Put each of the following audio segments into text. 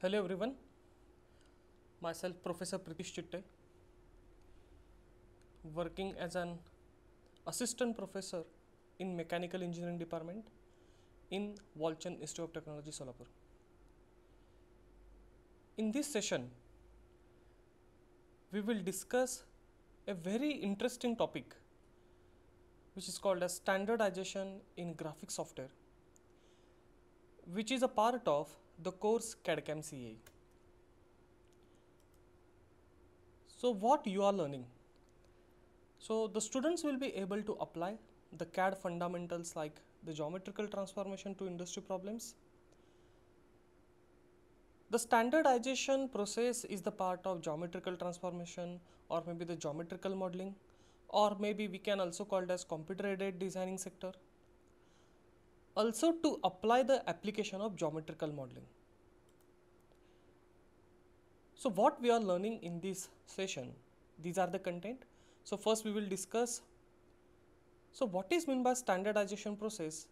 Hello everyone, myself Professor Pritish Chitte, working as an assistant professor in Mechanical Engineering Department in Walchan Institute of Technology, Solapur. In this session, we will discuss a very interesting topic which is called as standardization in graphic software which is a part of the course CADCAM CA. So what you are learning? So the students will be able to apply the CAD fundamentals like the geometrical transformation to industry problems. The standardization process is the part of geometrical transformation or maybe the geometrical modeling or maybe we can also call it as computer aided designing sector also to apply the application of geometrical modeling. So, what we are learning in this session, these are the content. So, first we will discuss, so what is meant by standardization process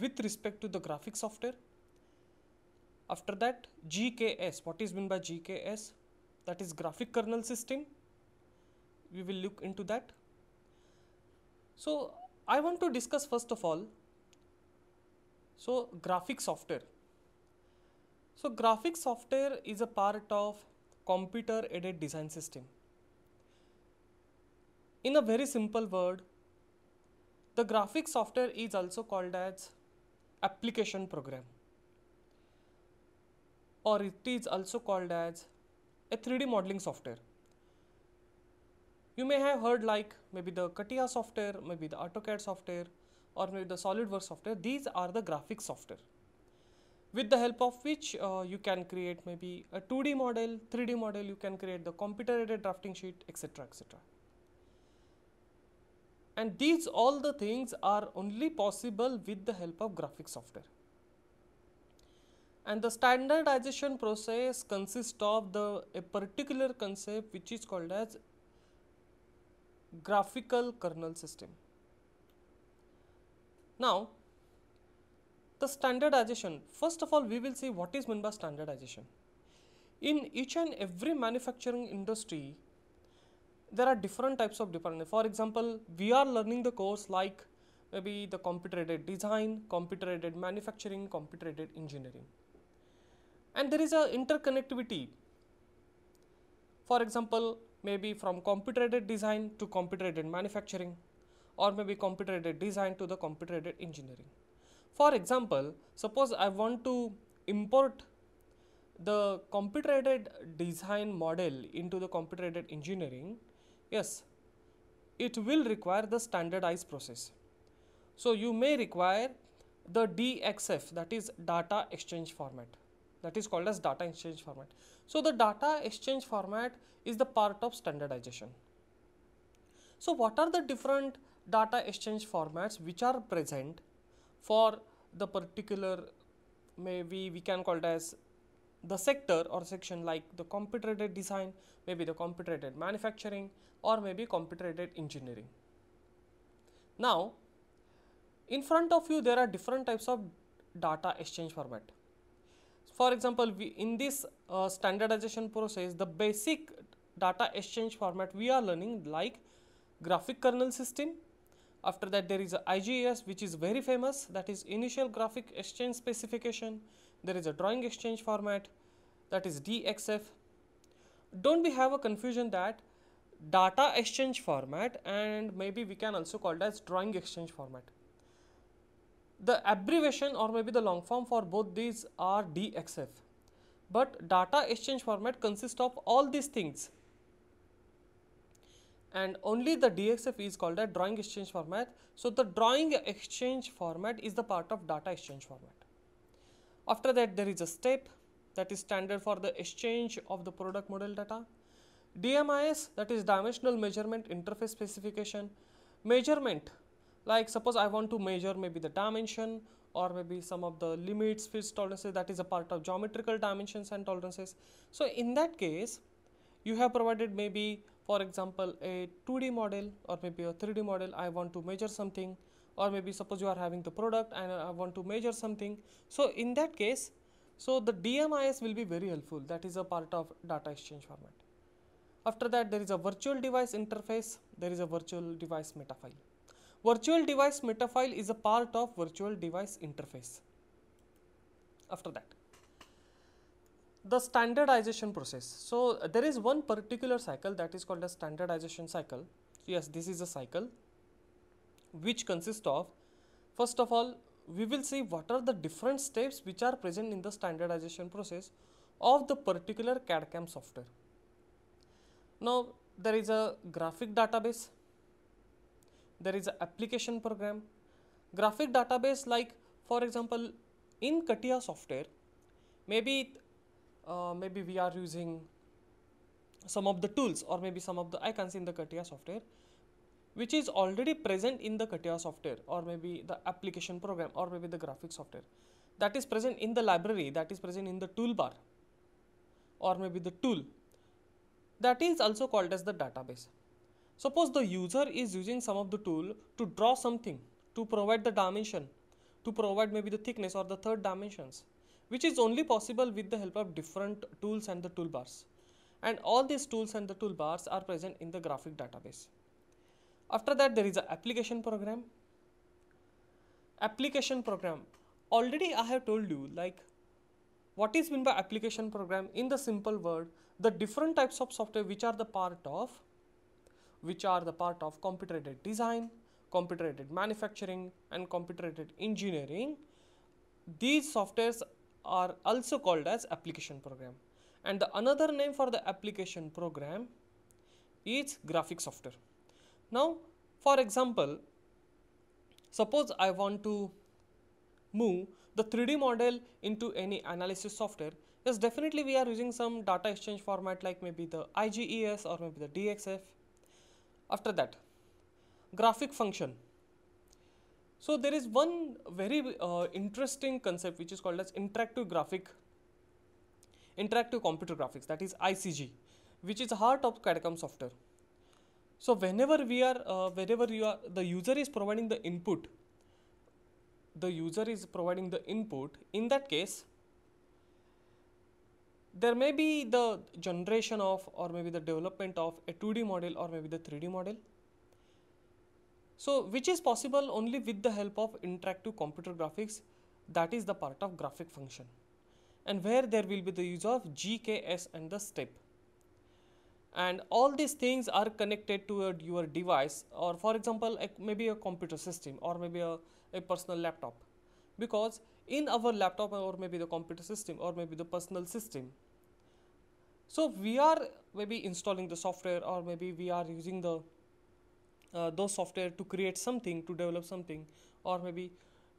with respect to the graphic software. After that GKS, what is meant by GKS, that is graphic kernel system, we will look into that. So, I want to discuss first of all so graphic software. So graphic software is a part of computer aided design system. In a very simple word, the graphic software is also called as application program or it is also called as a 3D modeling software. You may have heard like maybe the CATIA software, maybe the AutoCAD software, or maybe the SolidWorks software, these are the graphic software with the help of which uh, you can create maybe a 2D model, 3D model, you can create the computer aided drafting sheet, etc. etc. And these all the things are only possible with the help of graphic software. And the standardization process consists of the a particular concept which is called as graphical kernel system. Now, the standardization. First of all, we will see what is meant by standardization. In each and every manufacturing industry, there are different types of department. For example, we are learning the course like maybe the computer aided design, computer aided manufacturing, computer aided engineering. And there is a interconnectivity. For example, maybe from computer aided design to computer aided manufacturing, or maybe computer aided design to the computer aided engineering. For example, suppose I want to import the computer aided design model into the computer aided engineering, yes, it will require the standardized process. So, you may require the DXF that is data exchange format that is called as data exchange format. So, the data exchange format is the part of standardization. So, what are the different data exchange formats which are present for the particular maybe we can call it as the sector or section like the computer aided design, maybe the computer aided manufacturing or maybe computer aided engineering. Now, in front of you there are different types of data exchange format. For example, we, in this uh, standardization process, the basic data exchange format we are learning like graphic kernel system, after that there is a IGES which is very famous that is Initial Graphic Exchange Specification. There is a drawing exchange format that is DXF. Don't we have a confusion that data exchange format and maybe we can also call it as drawing exchange format. The abbreviation or maybe the long form for both these are DXF. But data exchange format consists of all these things and only the DXF is called a drawing exchange format. So, the drawing exchange format is the part of data exchange format. After that there is a step that is standard for the exchange of the product model data. DMIS that is dimensional measurement interface specification. Measurement like suppose I want to measure maybe the dimension or maybe some of the limits, fits, tolerances that is a part of geometrical dimensions and tolerances. So, in that case you have provided maybe for example a 2d model or maybe a 3d model i want to measure something or maybe suppose you are having the product and i want to measure something so in that case so the dmis will be very helpful that is a part of data exchange format after that there is a virtual device interface there is a virtual device metafile virtual device metafile is a part of virtual device interface after that the standardization process. So, there is one particular cycle that is called a standardization cycle. Yes, this is a cycle which consists of first of all we will see what are the different steps which are present in the standardization process of the particular CAD CAM software. Now, there is a graphic database, there is an application program. Graphic database like for example, in CATIA software, maybe uh, maybe we are using some of the tools or maybe some of the icons in the Katia software which is already present in the Katia software or maybe the application program or maybe the graphic software that is present in the library that is present in the toolbar or maybe the tool that is also called as the database. Suppose the user is using some of the tool to draw something to provide the dimension to provide maybe the thickness or the third dimensions which is only possible with the help of different tools and the toolbars. And all these tools and the toolbars are present in the graphic database. After that, there is an application program. Application program. Already I have told you like what is meant by application program in the simple word, the different types of software which are the part of which are the part of computer aided design, computer aided manufacturing and computer aided engineering. These softwares are also called as application program and the another name for the application program is graphic software. Now for example, suppose I want to move the 3D model into any analysis software, yes definitely we are using some data exchange format like maybe the IGES or maybe the DXF. After that, graphic function so there is one very uh, interesting concept which is called as interactive graphic, interactive computer graphics that is ICG, which is heart of CADCOM software. So whenever we are, uh, wherever you are, the user is providing the input, the user is providing the input, in that case, there may be the generation of or maybe the development of a 2D model or maybe the 3D model so, which is possible only with the help of interactive computer graphics that is the part of graphic function and where there will be the use of GKS and the step. And all these things are connected to your device or for example, a, maybe a computer system or maybe a, a personal laptop because in our laptop or maybe the computer system or maybe the personal system. So, we are maybe installing the software or maybe we are using the uh, those software to create something to develop something or maybe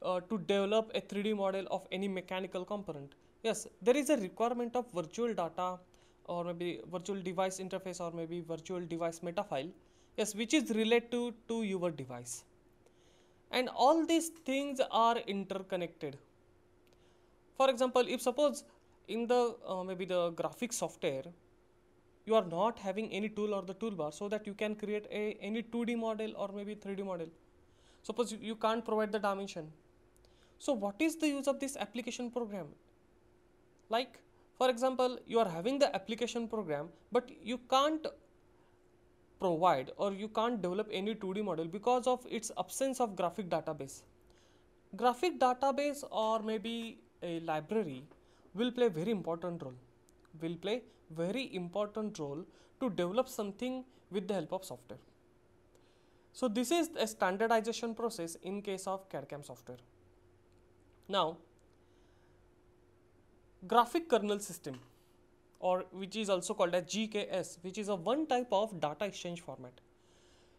uh, to develop a 3d model of any mechanical component yes there is a requirement of virtual data or maybe virtual device interface or maybe virtual device meta file yes which is related to your device and all these things are interconnected for example if suppose in the uh, maybe the graphic software you are not having any tool or the toolbar so that you can create a any 2d model or maybe 3d model suppose you, you can't provide the dimension so what is the use of this application program like for example you are having the application program but you can't provide or you can't develop any 2d model because of its absence of graphic database graphic database or maybe a library will play very important role will play very important role to develop something with the help of software. So this is a standardization process in case of CAD-CAM software. Now, graphic kernel system or which is also called as GKS which is a one type of data exchange format.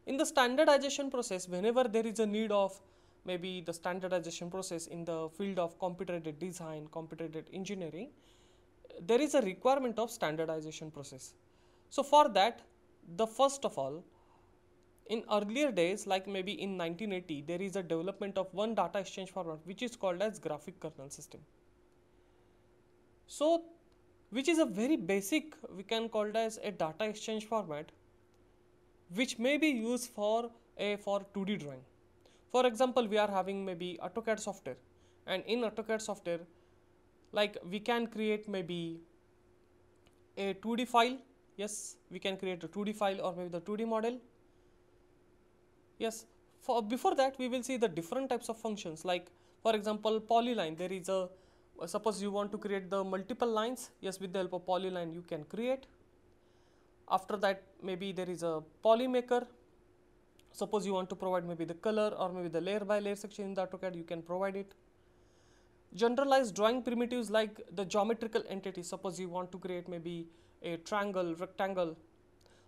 In the standardization process whenever there is a need of maybe the standardization process in the field of computer aided design, computer aided engineering, there is a requirement of standardization process. So for that, the first of all, in earlier days, like maybe in 1980, there is a development of one data exchange format which is called as graphic kernel system. So, which is a very basic, we can call it as a data exchange format, which may be used for a for 2D drawing. For example, we are having maybe AutoCAD software, and in AutoCAD software, like we can create maybe a 2D file, yes, we can create a 2D file or maybe the 2D model. Yes, for before that we will see the different types of functions like for example polyline, there is a uh, suppose you want to create the multiple lines, yes with the help of polyline you can create. After that maybe there is a polymaker, suppose you want to provide maybe the color or maybe the layer by layer section in the AutoCAD you can provide it generalized drawing primitives like the geometrical entity suppose you want to create maybe a triangle rectangle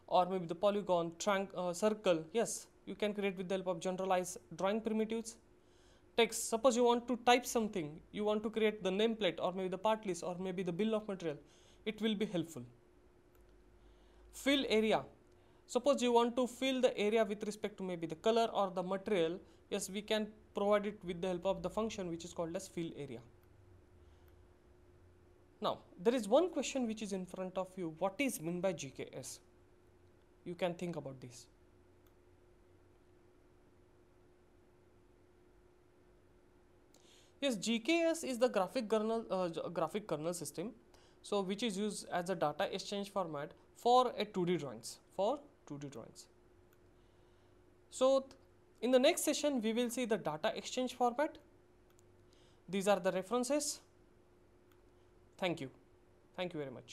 or maybe the polygon uh, circle yes you can create with the help of generalized drawing primitives text suppose you want to type something you want to create the nameplate or maybe the part list or maybe the bill of material it will be helpful fill area Suppose you want to fill the area with respect to maybe the color or the material, yes, we can provide it with the help of the function which is called as fill area. Now, there is one question which is in front of you. What is meant by GKS? You can think about this. Yes, GKS is the graphic kernel, uh, graphic kernel system so which is used as a data exchange format for a 2D drawings for 2D drawings. So, in the next session we will see the data exchange format. These are the references. Thank you. Thank you very much.